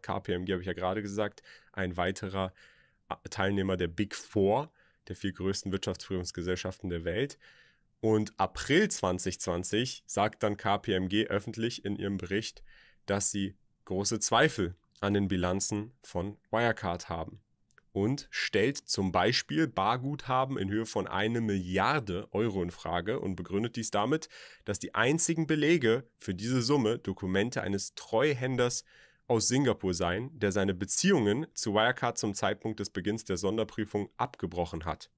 KPMG habe ich ja gerade gesagt, ein weiterer äh, Teilnehmer der Big Four, der vier größten Wirtschaftsprüfungsgesellschaften der Welt. Und April 2020 sagt dann KPMG öffentlich in ihrem Bericht, dass sie große Zweifel an den Bilanzen von Wirecard haben und stellt zum Beispiel Barguthaben in Höhe von eine Milliarde Euro in Frage und begründet dies damit, dass die einzigen Belege für diese Summe Dokumente eines Treuhänders aus Singapur sein, der seine Beziehungen zu Wirecard zum Zeitpunkt des Beginns der Sonderprüfung abgebrochen hat